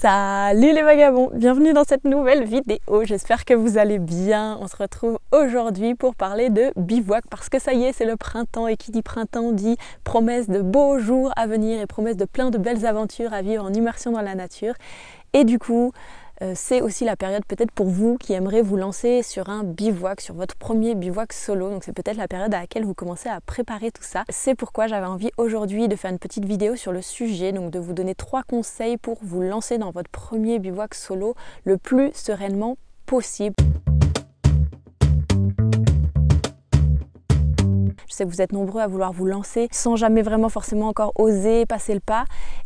Salut les vagabonds, bienvenue dans cette nouvelle vidéo, j'espère que vous allez bien. On se retrouve aujourd'hui pour parler de bivouac parce que ça y est, c'est le printemps et qui dit printemps dit promesse de beaux jours à venir et promesse de plein de belles aventures à vivre en immersion dans la nature. Et du coup, euh, c'est aussi la période peut-être pour vous qui aimeriez vous lancer sur un bivouac, sur votre premier bivouac solo. Donc c'est peut-être la période à laquelle vous commencez à préparer tout ça. C'est pourquoi j'avais envie aujourd'hui de faire une petite vidéo sur le sujet, donc de vous donner trois conseils pour vous lancer dans votre premier bivouac solo le plus sereinement possible. Je sais que vous êtes nombreux à vouloir vous lancer sans jamais vraiment forcément encore oser passer le pas.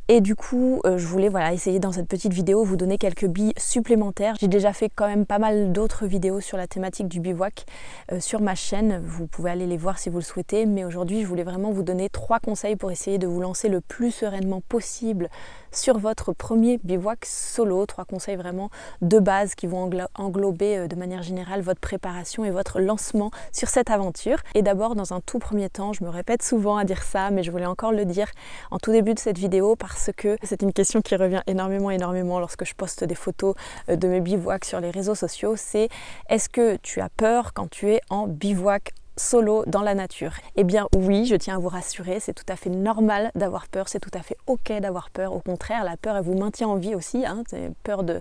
Et du coup, euh, je voulais voilà, essayer dans cette petite vidéo vous donner quelques billes supplémentaires. J'ai déjà fait quand même pas mal d'autres vidéos sur la thématique du bivouac euh, sur ma chaîne. Vous pouvez aller les voir si vous le souhaitez. Mais aujourd'hui, je voulais vraiment vous donner trois conseils pour essayer de vous lancer le plus sereinement possible sur votre premier bivouac solo. Trois conseils vraiment de base qui vont englober euh, de manière générale votre préparation et votre lancement sur cette aventure. Et d'abord, dans un tout premier temps, je me répète souvent à dire ça, mais je voulais encore le dire en tout début de cette vidéo parce parce que c'est une question qui revient énormément, énormément lorsque je poste des photos euh, de mes bivouacs sur les réseaux sociaux, c'est est-ce que tu as peur quand tu es en bivouac solo dans la nature Eh bien oui, je tiens à vous rassurer, c'est tout à fait normal d'avoir peur, c'est tout à fait ok d'avoir peur. Au contraire, la peur, elle vous maintient en vie aussi, hein, c'est peur de,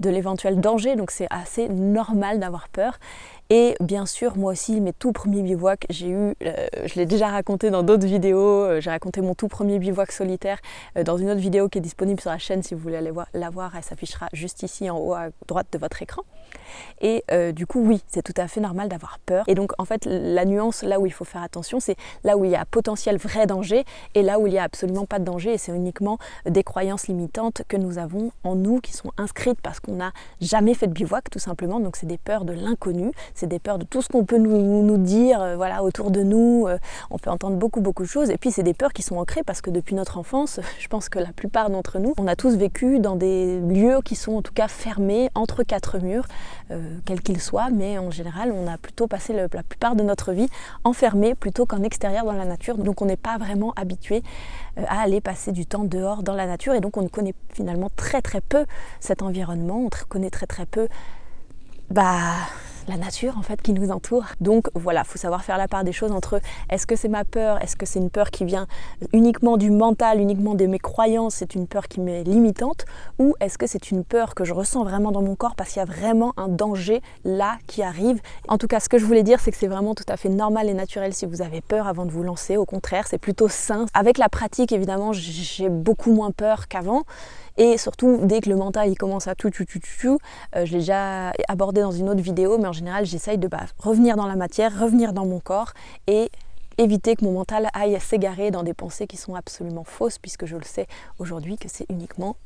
de l'éventuel danger, donc c'est assez normal d'avoir peur. Et bien sûr, moi aussi, mes tout premiers bivouacs, j'ai eu, euh, je l'ai déjà raconté dans d'autres vidéos, euh, j'ai raconté mon tout premier bivouac solitaire euh, dans une autre vidéo qui est disponible sur la chaîne si vous voulez aller voir, la voir, elle s'affichera juste ici en haut à droite de votre écran. Et du coup, oui, c'est tout à fait normal d'avoir peur. Et donc, en fait, la nuance là où il faut faire attention, c'est là où il y a potentiel vrai danger et là où il n'y a absolument pas de danger. Et c'est uniquement des croyances limitantes que nous avons en nous qui sont inscrites parce qu'on n'a jamais fait de bivouac, tout simplement. Donc, c'est des peurs de l'inconnu, c'est des peurs de tout ce qu'on peut nous, dire euh, voilà, autour de nous. Euh, on peut entendre beaucoup, beaucoup de choses. Et puis, c'est des peurs qui sont ancrées parce que depuis notre enfance, je pense que la plupart d'entre nous, on a tous vécu dans des lieux qui sont en tout cas fermés entre quatre murs, euh, quels qu'ils soient. Mais en général, on a plutôt passé la plupart de notre vie enfermés plutôt qu'en extérieur dans la nature. Donc, on n'est pas vraiment habitué à aller passer du temps dehors dans la nature. Et donc, on ne connaît finalement très, très peu cet environnement. On connaît très, très peu bah, la nature en fait qui nous entoure. Donc voilà, faut savoir faire la part des choses entre est-ce que c'est ma peur, est-ce que c'est une peur qui vient uniquement du mental, uniquement de mes croyances, c'est une peur qui m'est limitante, ou est-ce que c'est une peur que je ressens vraiment dans mon corps parce qu'il y a vraiment un danger là qui arrive. En tout cas, ce que je voulais dire, c'est que c'est vraiment tout à fait normal et naturel si vous avez peur avant de vous lancer. Au contraire, c'est plutôt sain. Avec la pratique, évidemment, j'ai beaucoup moins peur qu'avant. Et surtout, dès que le mental il commence à tout, tout, tout, tout, euh, je l'ai déjà abordé dans une autre vidéo, mais en général, j'essaye de bah, revenir dans la matière, revenir dans mon corps et éviter que mon mental aille s'égarer dans des pensées qui sont absolument fausses, puisque je le sais aujourd'hui que c'est uniquement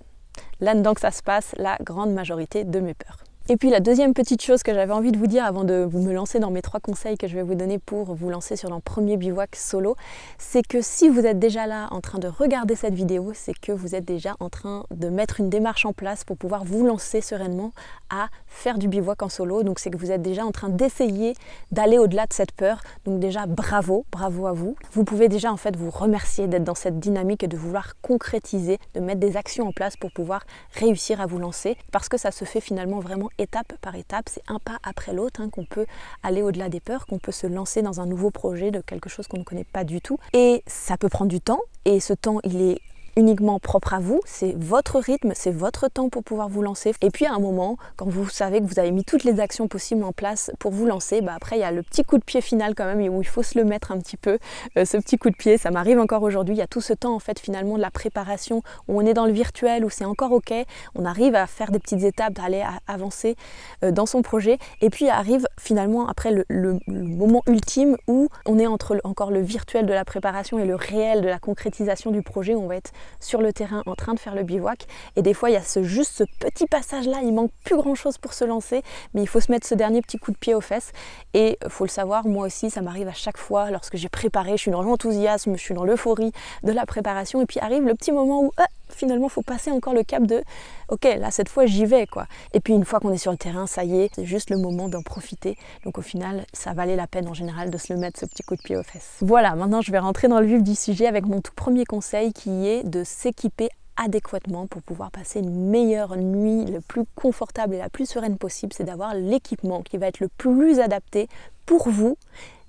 là-dedans que ça se passe, la grande majorité de mes peurs. Et puis la deuxième petite chose que j'avais envie de vous dire avant de vous me lancer dans mes trois conseils que je vais vous donner pour vous lancer sur un premier bivouac solo, c'est que si vous êtes déjà là en train de regarder cette vidéo, c'est que vous êtes déjà en train de mettre une démarche en place pour pouvoir vous lancer sereinement à faire du bivouac en solo. Donc c'est que vous êtes déjà en train d'essayer d'aller au-delà de cette peur. Donc déjà bravo, bravo à vous. Vous pouvez déjà en fait vous remercier d'être dans cette dynamique et de vouloir concrétiser, de mettre des actions en place pour pouvoir réussir à vous lancer parce que ça se fait finalement vraiment étape par étape, c'est un pas après l'autre hein, qu'on peut aller au-delà des peurs, qu'on peut se lancer dans un nouveau projet de quelque chose qu'on ne connaît pas du tout. Et ça peut prendre du temps, et ce temps, il est uniquement propre à vous, c'est votre rythme, c'est votre temps pour pouvoir vous lancer. Et puis à un moment, quand vous savez que vous avez mis toutes les actions possibles en place pour vous lancer, bah après il y a le petit coup de pied final quand même où il faut se le mettre un petit peu, euh, ce petit coup de pied, ça m'arrive encore aujourd'hui, il y a tout ce temps en fait finalement de la préparation où on est dans le virtuel, où c'est encore ok, on arrive à faire des petites étapes, d'aller avancer euh, dans son projet, et puis arrive finalement après le, moment ultime où on est entre encore le virtuel de la préparation et le réel de la concrétisation du projet, où on va être sur le terrain en train de faire le bivouac. Et des fois, il y a ce, juste ce petit passage-là, il manque plus grand-chose pour se lancer, mais il faut se mettre ce dernier petit coup de pied aux fesses. Et faut le savoir, moi aussi, ça m'arrive à chaque fois lorsque j'ai préparé, je suis dans l'enthousiasme, je suis dans l'euphorie de la préparation, et puis arrive le petit moment où finalement ah, finalement, faut passer encore le cap de ok, là cette fois j'y vais quoi. Et puis une fois qu'on est sur le terrain, ça y est, c'est juste le moment d'en profiter. Donc au final, ça valait la peine en général de se le mettre ce petit coup de pied aux fesses. Voilà, maintenant je vais rentrer dans le vif du sujet avec mon tout premier conseil qui est de s'équiper adéquatement pour pouvoir passer une meilleure nuit le plus confortable et la plus sereine possible, c'est d'avoir l'équipement qui va être le plus adapté pour vous,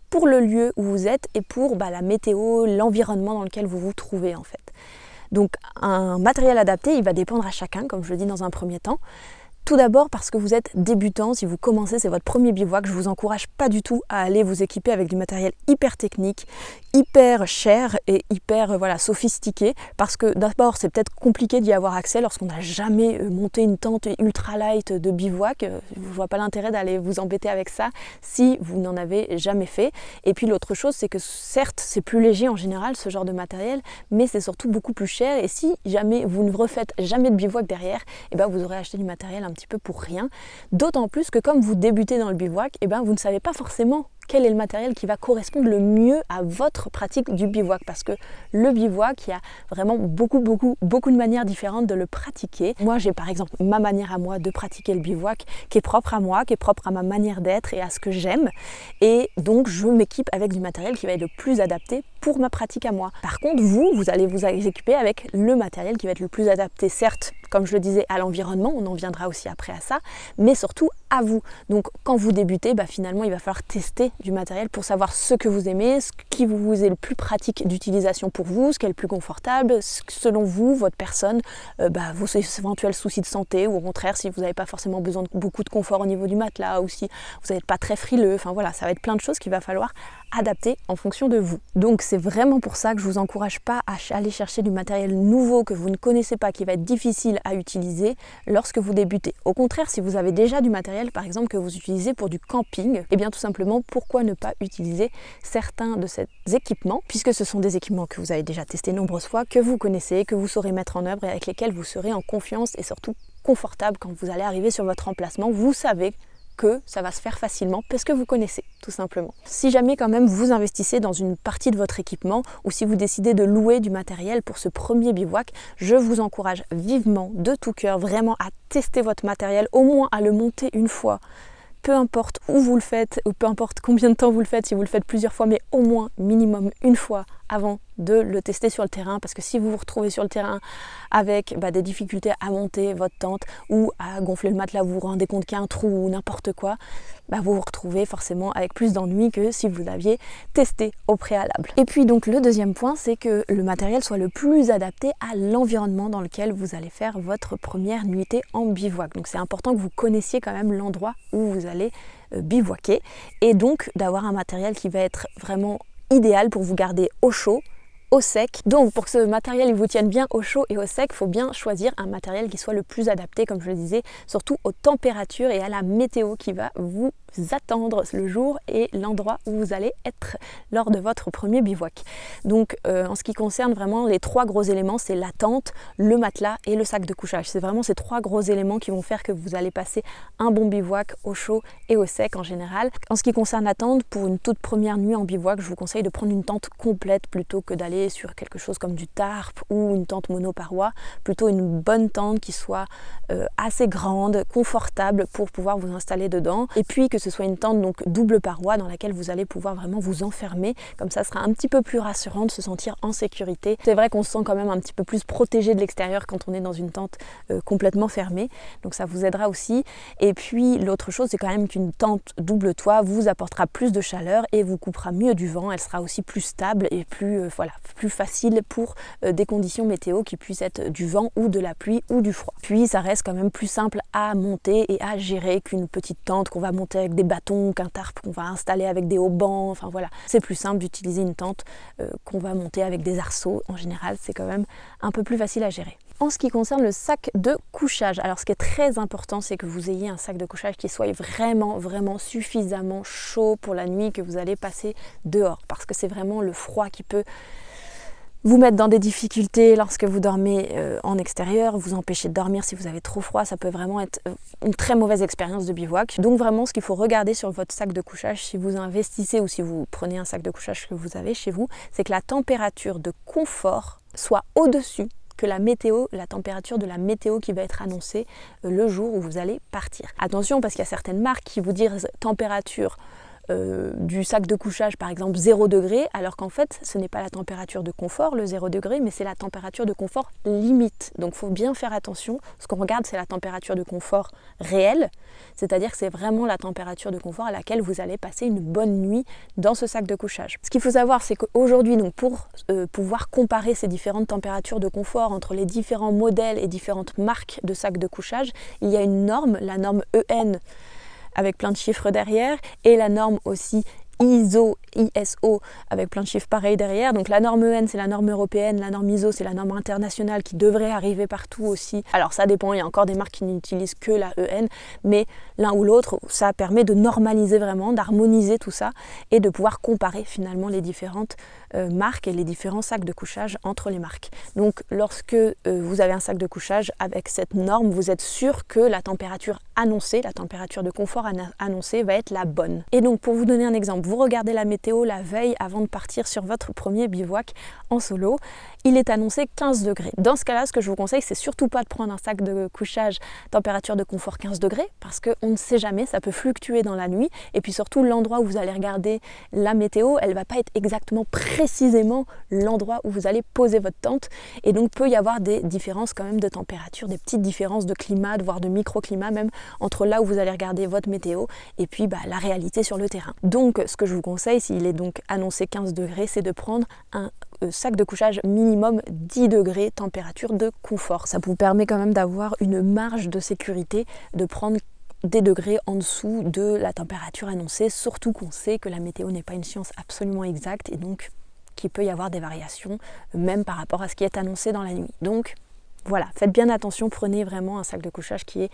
pour le lieu où vous êtes et pour bah, la météo, l'environnement dans lequel vous vous trouvez en fait. Donc un matériel adapté, il va dépendre à chacun, comme je le dis dans un premier temps. Tout d'abord parce que vous êtes débutant, si vous commencez, c'est votre premier bivouac, je vous encourage pas du tout à aller vous équiper avec du matériel hyper technique, hyper cher et hyper euh, voilà, sophistiqué parce que d'abord c'est peut-être compliqué d'y avoir accès lorsqu'on n'a jamais euh, monté une tente ultra light de bivouac, euh, je vois pas l'intérêt d'aller vous embêter avec ça si vous n'en avez jamais fait. Et puis l'autre chose c'est que certes, c'est plus léger en général ce genre de matériel, mais c'est surtout beaucoup plus cher et si jamais vous ne refaites jamais de bivouac derrière, et eh ben vous aurez acheté du matériel un petit peu pour rien. D'autant plus que comme vous débutez dans le bivouac, et eh ben, vous ne savez pas forcément quel est le matériel qui va correspondre le mieux à votre pratique du bivouac. Parce que le bivouac, il y a vraiment beaucoup, beaucoup, beaucoup de manières différentes de le pratiquer. Moi, j'ai par exemple ma manière à moi de pratiquer le bivouac qui est propre à moi, qui est propre à ma manière d'être et à ce que j'aime. Et donc, je m'équipe avec du matériel qui va être le plus adapté pour ma pratique à moi. Par contre, vous, vous allez vous équiper avec le matériel qui va être le plus adapté, certes, comme je le disais, à l'environnement, on en viendra aussi après à ça, mais surtout à vous. Donc quand vous débutez, bah, finalement il va falloir tester du matériel pour savoir ce que vous aimez, ce qui vous est le plus pratique d'utilisation pour vous, ce qui est le plus confortable, selon vous, votre personne, euh, bah, vos éventuels soucis de santé, ou au contraire si vous n'avez pas forcément besoin de beaucoup de confort au niveau du matelas, ou si vous n'êtes pas très frileux, enfin voilà, ça va être plein de choses qu'il va falloir adapté en fonction de vous. Donc c'est vraiment pour ça que je vous encourage pas à aller chercher du matériel nouveau que vous ne connaissez pas, qui va être difficile à utiliser lorsque vous débutez. Au contraire, si vous avez déjà du matériel, par exemple, que vous utilisez pour du camping, et eh bien tout simplement, pourquoi ne pas utiliser certains de ces équipements, puisque ce sont des équipements que vous avez déjà testés nombreuses fois, que vous connaissez, que vous saurez mettre en œuvre et avec lesquels vous serez en confiance et surtout confortable quand vous allez arriver sur votre emplacement. Vous savez que ça va se faire facilement parce que vous connaissez tout simplement. Si jamais quand même vous investissez dans une partie de votre équipement ou si vous décidez de louer du matériel pour ce premier bivouac, je vous encourage vivement de tout cœur vraiment à tester votre matériel, au moins à le monter une fois peu importe où vous le faites, ou peu importe combien de temps vous le faites, si vous le faites plusieurs fois, mais au moins minimum une fois avant de le tester sur le terrain parce que si vous vous retrouvez sur le terrain avec bah, des difficultés à monter votre tente ou à gonfler le matelas, vous vous rendez compte qu'il y a un trou ou n'importe quoi, bah, vous vous retrouvez forcément avec plus d'ennuis que si vous l'aviez testé au préalable. Et puis donc le deuxième point, c'est que le matériel soit le plus adapté à l'environnement dans lequel vous allez faire votre première nuitée en bivouac. Donc c'est important que vous connaissiez quand même l'endroit où vous allez euh, bivouaquer et donc d'avoir un matériel qui va être vraiment idéal pour vous garder au chaud, au sec. Donc pour que ce matériel il vous tienne bien au chaud et au sec, faut bien choisir un matériel qui soit le plus adapté, comme je le disais, surtout aux températures et à la météo qui va vous attendre le jour et l'endroit où vous allez être lors de votre premier bivouac. Donc euh, en ce qui concerne vraiment les trois gros éléments, c'est la tente, le matelas et le sac de couchage. C'est vraiment ces trois gros éléments qui vont faire que vous allez passer un bon bivouac au chaud et au sec en général. En ce qui concerne la tente, pour une toute première nuit en bivouac, je vous conseille de prendre une tente complète plutôt que d'aller sur quelque chose comme du tarp ou une tente monoparoi, plutôt une bonne tente qui soit euh, assez grande, confortable pour pouvoir vous installer dedans et puis que que ce soit une tente donc double paroi dans laquelle vous allez pouvoir vraiment vous enfermer. Comme ça, sera un petit peu plus rassurant de se sentir en sécurité. C'est vrai qu'on se sent quand même un petit peu plus protégé de l'extérieur quand on est dans une tente euh, complètement fermée. Donc ça vous aidera aussi. Et puis l'autre chose, c'est quand même qu'une tente double toit vous apportera plus de chaleur et vous coupera mieux du vent. Elle sera aussi plus stable et plus euh, voilà plus facile pour euh, des conditions météo qui puissent être du vent ou de la pluie ou du froid. Puis ça reste quand même plus simple à monter et à gérer qu'une petite tente qu'on va monter des bâtons qu'un tarp qu'on va installer avec des haubans. Enfin voilà, c'est plus simple d'utiliser une tente euh, qu'on va monter avec des arceaux. En général, c'est quand même un peu plus facile à gérer. En ce qui concerne le sac de couchage, alors ce qui est très important, c'est que vous ayez un sac de couchage qui soit vraiment, vraiment suffisamment chaud pour la nuit que vous allez passer dehors, parce que c'est vraiment le froid qui peut vous mettre dans des difficultés lorsque vous dormez euh, en extérieur, vous empêcher de dormir si vous avez trop froid, ça peut vraiment être euh, une très mauvaise expérience de bivouac. Donc vraiment ce qu'il faut regarder sur votre sac de couchage si vous investissez ou si vous prenez un sac de couchage que vous avez chez vous, c'est que la température de confort soit au-dessus que la météo, la température de la météo qui va être annoncée euh, le jour où vous allez partir. Attention parce qu'il y a certaines marques qui vous disent température euh, du sac de couchage, par exemple 0 degré, alors qu'en fait ce n'est pas la température de confort, le 0 degré, mais c'est la température de confort limite. Donc il faut bien faire attention. Ce qu'on regarde, c'est la température de confort réelle, c'est-à-dire que c'est vraiment la température de confort à laquelle vous allez passer une bonne nuit dans ce sac de couchage. Ce qu'il faut savoir, c'est qu'aujourd'hui, donc pour euh, pouvoir comparer ces différentes températures de confort entre les différents modèles et différentes marques de sacs de couchage, il y a une norme, la norme EN avec plein de chiffres derrière et la norme aussi ISO, ISO, avec plein de chiffres pareils derrière. Donc la norme EN, c'est la norme européenne, la norme ISO, c'est la norme internationale qui devrait arriver partout aussi. Alors ça dépend, il y a encore des marques qui n'utilisent que la EN, mais l'un ou l'autre, ça permet de normaliser vraiment, d'harmoniser tout ça et de pouvoir comparer finalement les différentes euh, et les différents sacs de couchage entre les marques. Donc lorsque euh, vous avez un sac de couchage avec cette norme, vous êtes sûr que la température annoncée, la température de confort annoncée va être la bonne. Et donc pour vous donner un exemple, vous regardez la météo la veille avant de partir sur votre premier bivouac en solo il est annoncé 15 degrés. Dans ce cas-là, ce que je vous conseille, c'est surtout pas de prendre un sac de couchage température de confort 15 degrés parce qu'on ne sait jamais, ça peut fluctuer dans la nuit. Et puis surtout, l'endroit où vous allez regarder la météo, elle va pas être exactement précisément l'endroit où vous allez poser votre tente. Et donc, peut y avoir des différences quand même de température, des petites différences de climat, voire de microclimat même entre là où vous allez regarder votre météo et puis bah, la réalité sur le terrain. Donc, ce que je vous conseille, s'il est donc annoncé 15 degrés, c'est de prendre un euh, sac de couchage minimum 10 degrés température de confort. Ça vous permet quand même d'avoir une marge de sécurité, de prendre des degrés en dessous de la température annoncée, surtout qu'on sait que la météo n'est pas une science absolument exacte et donc qu'il peut y avoir des variations même par rapport à ce qui est annoncé dans la nuit. Donc voilà, faites bien attention, prenez vraiment un sac de couchage qui est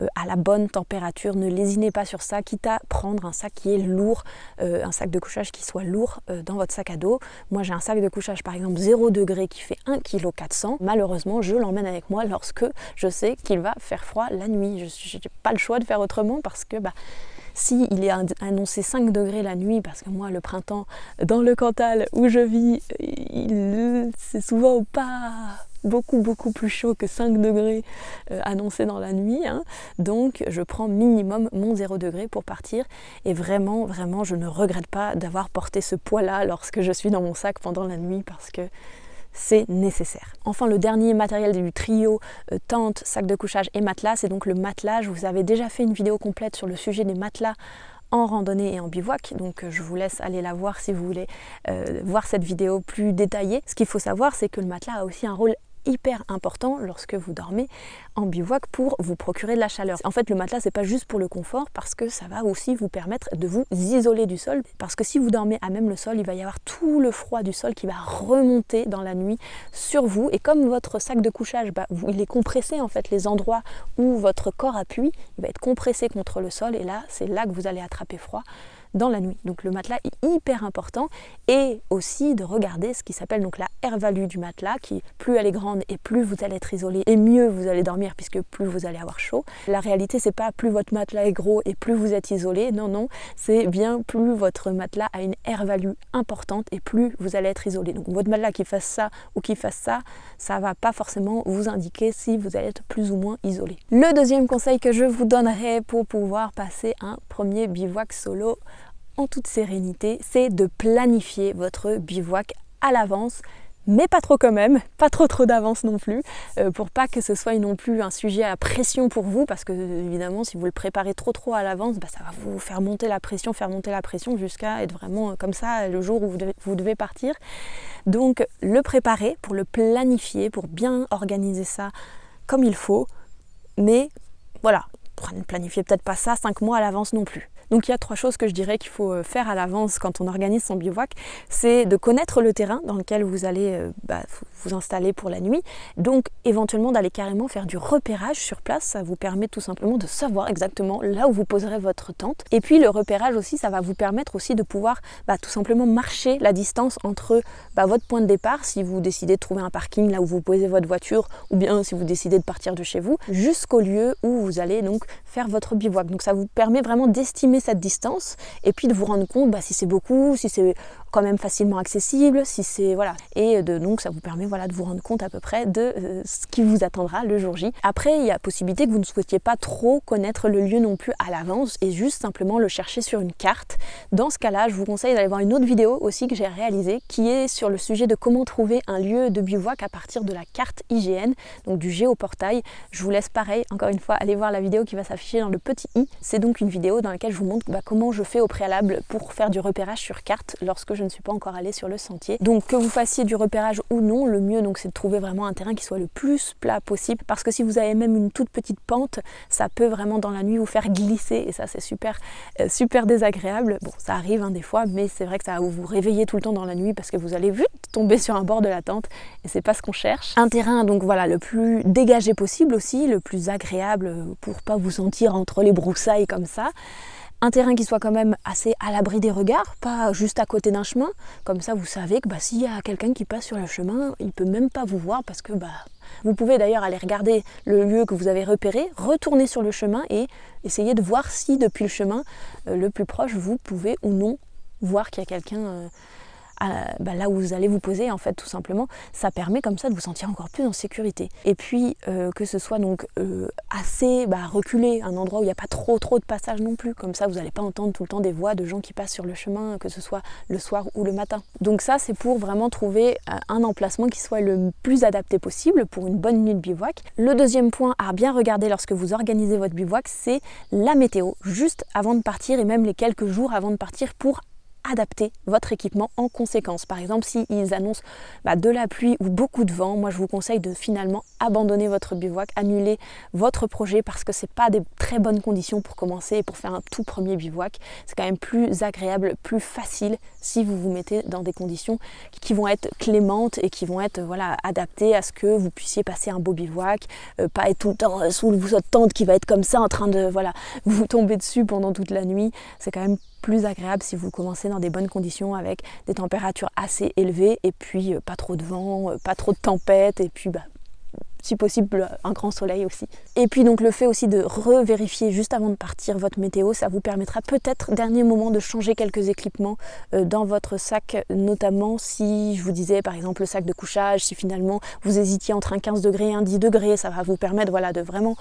euh, à la bonne température, ne lésinez pas sur ça, quitte à prendre un sac qui est lourd, euh, un sac de couchage qui soit lourd euh, dans votre sac à dos. Moi j'ai un sac de couchage par exemple 0 degré qui fait 1,4 kg. Malheureusement, je l'emmène avec moi lorsque je sais qu'il va faire froid la nuit. Je n'ai pas le choix de faire autrement parce que bah, si il est annoncé 5 degrés la nuit, parce que moi le printemps dans le Cantal où je vis, c'est souvent pas beaucoup beaucoup plus chaud que 5 degrés euh, annoncé dans la nuit. Hein. Donc je prends minimum mon 0 degré pour partir. Et vraiment, vraiment, je ne regrette pas d'avoir porté ce poids-là lorsque je suis dans mon sac pendant la nuit parce que c'est nécessaire. Enfin, le dernier matériel du trio euh, tente, sac de couchage et matelas, c'est donc le matelas. Je vous avais déjà fait une vidéo complète sur le sujet des matelas en randonnée et en bivouac. Donc euh, je vous laisse aller la voir si vous voulez voir cette vidéo plus détaillée. Ce qu'il faut savoir, c'est que le matelas a aussi un rôle hyper important lorsque vous dormez en bivouac pour vous procurer de la chaleur. En fait, le matelas, c'est pas juste pour le confort parce que ça va aussi vous permettre de vous isoler du sol parce que si vous dormez à même le sol, il va y avoir tout le froid du sol qui va remonter dans la nuit sur vous et comme votre sac de couchage, bah, il est compressé en fait, les endroits où votre corps appuie, il va être compressé contre le sol et là, c'est là que vous allez attraper froid dans la nuit. Donc le matelas est hyper important et aussi de regarder ce qui s'appelle donc la r value du matelas qui plus elle est grande et plus vous allez être isolé et mieux vous allez dormir puisque plus vous allez avoir chaud. La réalité c'est pas plus votre matelas est gros et plus vous êtes isolé. Non non, c'est bien plus votre matelas a une r value importante et plus vous allez être isolé. Donc votre matelas qui fasse ça ou qui fasse ça, ça va pas forcément vous indiquer si vous allez être plus ou moins isolé. Le deuxième conseil que je vous donnerai pour pouvoir passer un premier bivouac solo en toute sérénité, c'est de planifier votre bivouac à l'avance, mais pas trop quand même, pas trop trop d'avance non plus, euh, pour pas que ce soit non plus un sujet à pression pour vous, parce que évidemment si vous le préparez trop trop à l'avance, bah, ça va vous faire monter la pression, faire monter la pression jusqu'à être vraiment comme ça le jour où vous devez, partir. Donc le préparer pour le planifier, pour bien organiser ça comme il faut, mais voilà, ne planifier peut-être pas ça cinq mois à l'avance non plus. Donc il y a trois choses que je dirais qu'il faut euh, faire à l'avance quand on organise son bivouac. C'est de connaître le terrain dans lequel vous allez euh, bah, vous installer pour la nuit. Donc éventuellement d'aller carrément faire du repérage sur place. Ça vous permet tout simplement de savoir exactement là où vous poserez votre tente. Et puis le repérage aussi, ça va vous permettre aussi de pouvoir bah, tout simplement marcher la distance entre bah, votre point de départ, si vous décidez de trouver un parking là où vous posez votre voiture, ou bien si vous décidez de partir de chez vous, jusqu'au lieu où vous allez donc faire votre bivouac. Donc ça vous permet vraiment d'estimer cette distance et puis de vous rendre compte bah, si c'est beaucoup, si c'est quand même facilement accessible, si c'est voilà. Et euh, de, donc ça vous permet voilà de vous rendre compte à peu près de euh, ce qui vous attendra le jour J. Après, il y a possibilité que vous ne souhaitiez pas trop connaître le lieu non plus à l'avance et juste simplement le chercher sur une carte. Dans ce cas-là, je vous conseille d'aller voir une autre vidéo aussi que j'ai réalisée qui est sur le sujet de comment trouver un lieu de bivouac à partir de la carte IGN, donc du géoportail. Je vous laisse pareil, encore une fois, aller voir la vidéo qui va s'afficher dans le petit i. C'est donc une vidéo dans laquelle je vous montre bah, comment je fais au préalable pour faire du repérage sur carte lorsque je je ne suis pas encore allée sur le sentier. Donc que vous fassiez du repérage ou non, le mieux donc c'est de trouver vraiment un terrain qui soit le plus plat possible parce que si vous avez même une toute petite pente, ça peut vraiment dans la nuit vous faire glisser et ça c'est super euh, super désagréable. Bon, ça arrive hein, des fois, mais c'est vrai que ça va vous réveiller tout le temps dans la nuit parce que vous allez vite tomber sur un bord de la tente et c'est pas ce qu'on cherche. Un terrain donc voilà le plus dégagé possible aussi, le plus agréable pour pas vous sentir entre les broussailles comme ça un terrain qui soit quand même assez à l'abri des regards, pas juste à côté d'un chemin. Comme ça, vous savez que bah, s'il y a quelqu'un qui passe sur le chemin, il peut même pas vous voir parce que bah, vous pouvez d'ailleurs aller regarder le lieu que vous avez repéré, retourner sur le chemin et essayer de voir si depuis le chemin euh, le plus proche, vous pouvez ou non voir qu'il y a quelqu'un. Euh, bah, là où vous allez vous poser en fait tout simplement. Ça permet comme ça de vous sentir encore plus en sécurité. Et puis euh, que ce soit donc euh, assez bah, reculé, un endroit où il n'y a pas trop trop de passages non plus. Comme ça vous n'allez pas entendre tout le temps des voix de gens qui passent sur le chemin, que ce soit le soir ou le matin. Donc ça c'est pour vraiment trouver euh, un emplacement qui soit le plus adapté possible pour une bonne nuit de bivouac. Le deuxième point à bien regarder lorsque vous organisez votre bivouac, c'est la météo, juste avant de partir et même les quelques jours avant de partir pour adapter votre équipement en conséquence. Par exemple, s'ils ils annoncent bah, de la pluie ou beaucoup de vent, moi je vous conseille de finalement abandonner votre bivouac, annuler votre projet parce que ce n'est pas des très bonnes conditions pour commencer et pour faire un tout premier bivouac. C'est quand même plus agréable, plus facile si vous vous mettez dans des conditions qui vont être clémentes et qui vont être voilà, adaptées à ce que vous puissiez passer un beau bivouac, euh, pas être tout le temps sous votre tente qui va être comme ça en train de voilà, vous tomber dessus pendant toute la nuit. C'est quand même plus agréable si vous commencez dans des bonnes conditions avec des températures assez élevées et puis euh, pas trop de vent, euh, pas trop de tempête et puis bah, si possible euh, un grand soleil aussi. Et puis donc le fait aussi de revérifier juste avant de partir votre météo, ça vous permettra peut-être dernier moment de changer quelques équipements euh, dans votre sac, notamment si je vous disais par exemple le sac de couchage, si finalement vous hésitiez entre un 15 degrés et un 10 degrés, ça va vous permettre voilà de vraiment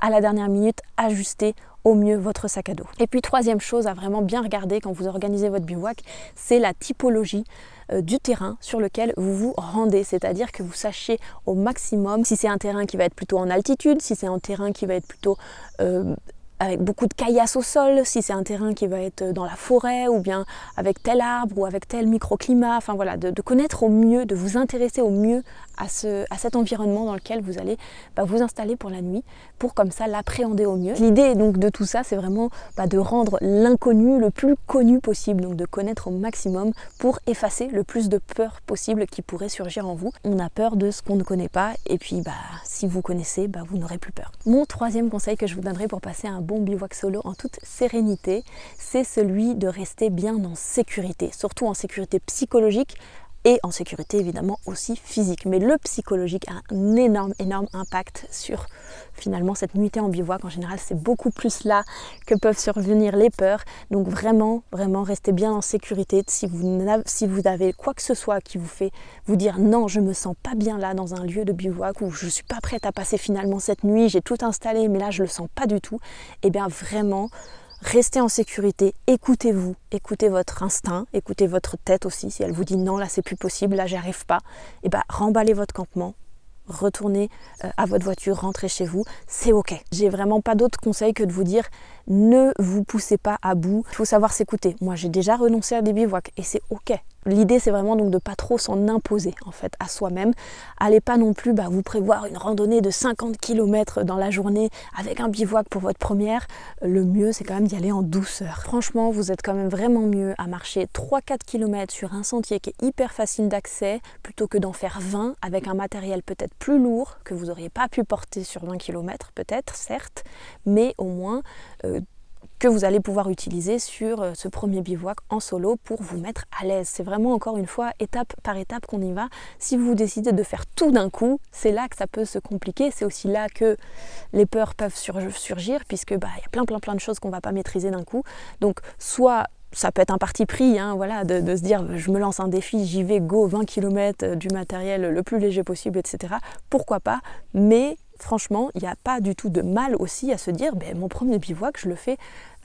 à la dernière minute ajuster au mieux votre sac à dos. Et puis troisième chose à vraiment bien regarder quand vous organisez votre bivouac, c'est la typologie euh, du terrain sur lequel vous vous rendez, c'est-à-dire que vous sachiez au maximum si c'est un terrain qui va être plutôt en altitude, si c'est un terrain qui va être plutôt euh, avec beaucoup de caillasses au sol, si c'est un terrain qui va être euh, dans la forêt ou bien avec tel arbre ou avec tel microclimat, enfin voilà, de connaître au mieux, de vous intéresser au mieux à, ce, à cet environnement dans lequel vous allez bah, vous installer pour la nuit, pour comme ça l'appréhender au mieux. L'idée donc de tout ça, c'est vraiment bah, de rendre l'inconnu le plus connu possible, donc de connaître au maximum pour effacer le plus de peur possible qui pourrait surgir en vous. On a peur de ce qu'on ne connaît pas, et puis bah, si vous connaissez, bah, vous n'aurez plus peur. Mon troisième conseil que je vous donnerai pour passer un bon bivouac solo en toute sérénité, c'est celui de rester bien en sécurité, surtout en sécurité psychologique et en sécurité évidemment aussi physique. Mais le psychologique a un énorme, énorme impact sur finalement cette nuitée en bivouac. En général, c'est beaucoup plus là que peuvent survenir les peurs. Donc vraiment, vraiment, restez bien en sécurité. Si vous, si vous avez quoi que ce soit qui vous fait vous dire non, je me sens pas bien là dans un lieu de bivouac ou je suis pas prête à passer finalement cette nuit, j'ai tout installé, mais là je le sens pas du tout, et eh bien vraiment Restez en sécurité, écoutez-vous, écoutez votre instinct, écoutez votre tête aussi. Si elle vous dit non, là c'est plus possible, là j'y arrive pas, et eh ben remballez votre campement, retournez euh, à votre voiture, rentrez chez vous, c'est ok. J'ai vraiment pas d'autre conseil que de vous dire ne vous poussez pas à bout, il faut savoir s'écouter. Moi j'ai déjà renoncé à des bivouacs et c'est ok. L'idée, c'est vraiment donc de pas trop s'en imposer en fait à soi-même. Allez pas non plus bah, vous prévoir une randonnée de 50 km dans la journée avec un bivouac pour votre première. Le mieux, c'est quand même d'y aller en douceur. Franchement, vous êtes quand même vraiment mieux à marcher 3-4 km sur un sentier qui est hyper facile d'accès plutôt que d'en faire 20 avec un matériel peut-être plus lourd que vous auriez pas pu porter sur 20 km, peut-être, certes, mais au moins euh, vous allez pouvoir utiliser sur euh, ce premier bivouac en solo pour vous mettre à l'aise. C'est vraiment encore une fois étape par étape qu'on y va. Si vous décidez de faire tout d'un coup, c'est là que ça peut se compliquer. C'est aussi là que les peurs peuvent surgir puisque bah, il y a plein plein plein de choses qu'on va pas maîtriser d'un coup. Donc soit ça peut être un parti pris, hein, voilà, de, de, se dire je me lance un défi, j'y vais, go, 20 km euh, du matériel le plus léger possible, etc. Pourquoi pas Mais franchement, il n'y a pas du tout de mal aussi à se dire, ben, mon premier bivouac, je le fais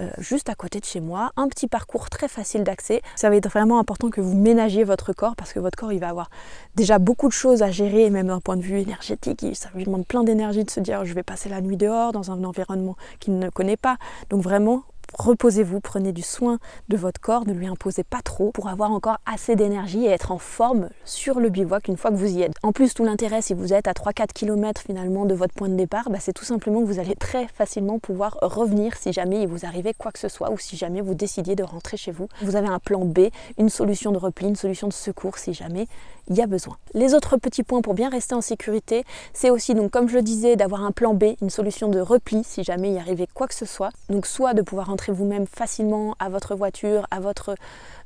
euh, juste à côté de chez moi, un petit parcours très facile d'accès. Ça va être vraiment important que vous ménagiez votre corps parce que votre corps, il va avoir déjà beaucoup de choses à gérer, même d'un point de vue énergétique. Ça lui demande plein d'énergie de se dire, je vais passer la nuit dehors dans un environnement qu'il ne connaît pas. Donc vraiment, reposez-vous, prenez du soin de votre corps, ne lui imposez pas trop pour avoir encore assez d'énergie et être en forme sur le bivouac une fois que vous y êtes. En plus, tout l'intérêt, si vous êtes à 3-4 km finalement de votre point de départ, bah, c'est tout simplement que vous allez très facilement pouvoir revenir si jamais il vous arrivait quoi que ce soit ou si jamais vous décidiez de rentrer chez vous. Vous avez un plan B, une solution de repli, une solution de secours si jamais il y a besoin. Les autres petits points pour bien rester en sécurité, c'est aussi donc comme je le disais d'avoir un plan B, une solution de repli si jamais il arrivait quoi que ce soit. Donc soit de pouvoir rentrer vous-même facilement à votre voiture, à votre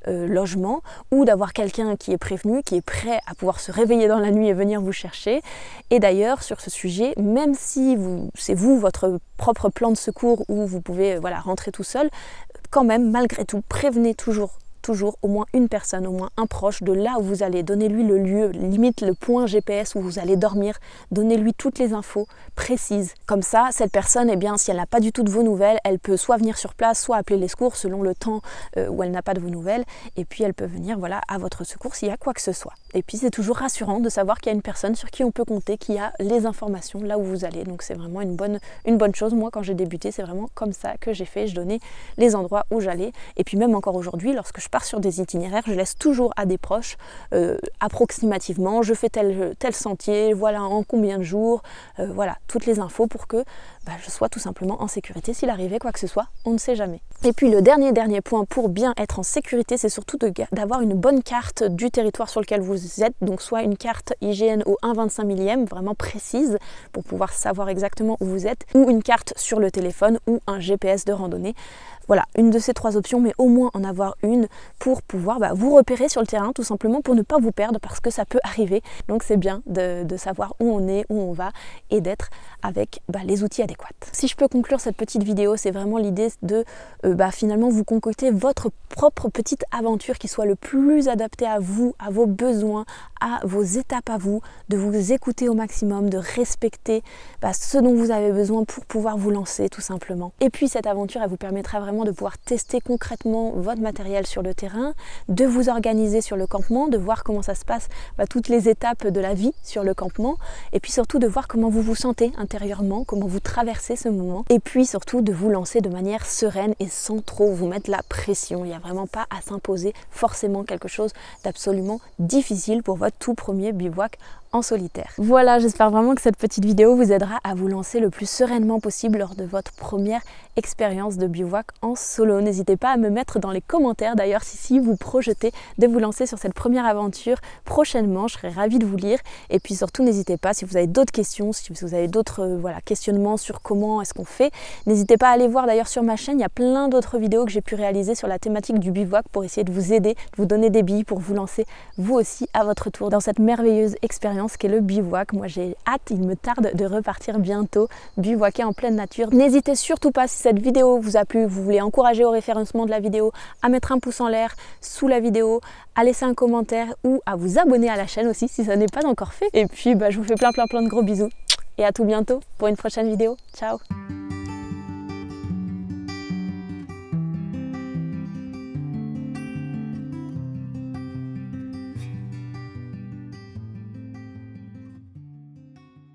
euh, logement ou d'avoir quelqu'un qui est prévenu, qui est prêt à pouvoir se réveiller dans la nuit et venir vous chercher. Et d'ailleurs, sur ce sujet, même si c'est vous votre propre plan de secours où vous pouvez voilà, rentrer tout seul, quand même, malgré tout, prévenez toujours toujours au moins une personne, au moins un proche de là où vous allez. Donnez-lui le lieu, limite le point GPS où vous allez dormir. Donnez-lui toutes les infos précises. Comme ça, cette personne, et eh bien, si elle n'a pas du tout de vos nouvelles, elle peut soit venir sur place, soit appeler les secours selon le temps euh, où elle n'a pas de vos nouvelles. Et puis elle peut venir voilà, à votre secours s'il y a quoi que ce soit. Et puis c'est toujours rassurant de savoir qu'il y a une personne sur qui on peut compter, qui a les informations là où vous allez. Donc c'est vraiment une bonne, une bonne chose. Moi, quand j'ai débuté, c'est vraiment comme ça que j'ai fait. Je donnais les endroits où j'allais. Et puis même encore aujourd'hui, lorsque je par sur des itinéraires, je laisse toujours à des proches euh, approximativement, je fais tel, tel sentier, voilà en combien de jours, euh, voilà toutes les infos pour que bah, je sois tout simplement en sécurité s'il arrivait quoi que ce soit, on ne sait jamais. Et puis le dernier dernier point pour bien être en sécurité, c'est surtout d'avoir une bonne carte du territoire sur lequel vous êtes, donc soit une carte IGN au 1,25 millième, vraiment précise, pour pouvoir savoir exactement où vous êtes, ou une carte sur le téléphone ou un GPS de randonnée. Voilà, une de ces trois options, mais au moins en avoir une pour pouvoir bah, vous repérer sur le terrain, tout simplement pour ne pas vous perdre, parce que ça peut arriver. Donc c'est bien de, savoir où on est, où on va, et d'être avec bah, les outils adéquats. Si je peux conclure cette petite vidéo, c'est vraiment l'idée de euh, bah, finalement vous concocter votre propre petite aventure qui soit le plus adaptée à vous, à vos besoins, à vos étapes à vous, de vous écouter au maximum, de respecter ce dont vous avez besoin pour pouvoir vous lancer tout simplement. Et puis cette aventure, elle vous permettra vraiment de pouvoir tester concrètement votre matériel sur le terrain, de vous organiser sur le campement, de voir comment ça se passe, bah, toutes les étapes de la vie sur le campement, et puis surtout de voir comment vous vous sentez intérieurement, comment vous traversez ce moment, et puis surtout de vous lancer de manière sereine et sans trop vous mettre la pression. Il n'y a vraiment pas à s'imposer forcément quelque chose d'absolument difficile pour votre tout premier bivouac solitaire. Voilà, j'espère vraiment que cette petite vidéo vous aidera à vous lancer le plus sereinement possible lors de votre première expérience de bivouac en solo. N'hésitez pas à me mettre dans les commentaires d'ailleurs si, si vous projetez de vous lancer sur cette première aventure prochainement. Je serai ravie de vous lire. Et puis surtout, n'hésitez pas si vous avez d'autres questions, si vous avez d'autres euh, voilà, questionnements sur comment est-ce qu'on fait. N'hésitez pas à aller voir d'ailleurs sur ma chaîne, il y a plein d'autres vidéos que j'ai pu réaliser sur la thématique du bivouac pour essayer de vous aider, de vous donner des billes pour vous lancer vous aussi à votre tour dans cette merveilleuse expérience qu'est le bivouac. Moi j'ai hâte, il me tarde de repartir bientôt bivouaquer en pleine nature. N'hésitez surtout pas si cette vidéo vous a plu, vous voulez encourager au référencement de la vidéo, à mettre un pouce en l'air sous la vidéo, à laisser un commentaire ou à vous abonner à la chaîne aussi si ça n'est pas encore fait. Et puis bah, je vous fais plein plein plein de gros bisous et à tout bientôt pour une prochaine vidéo. Ciao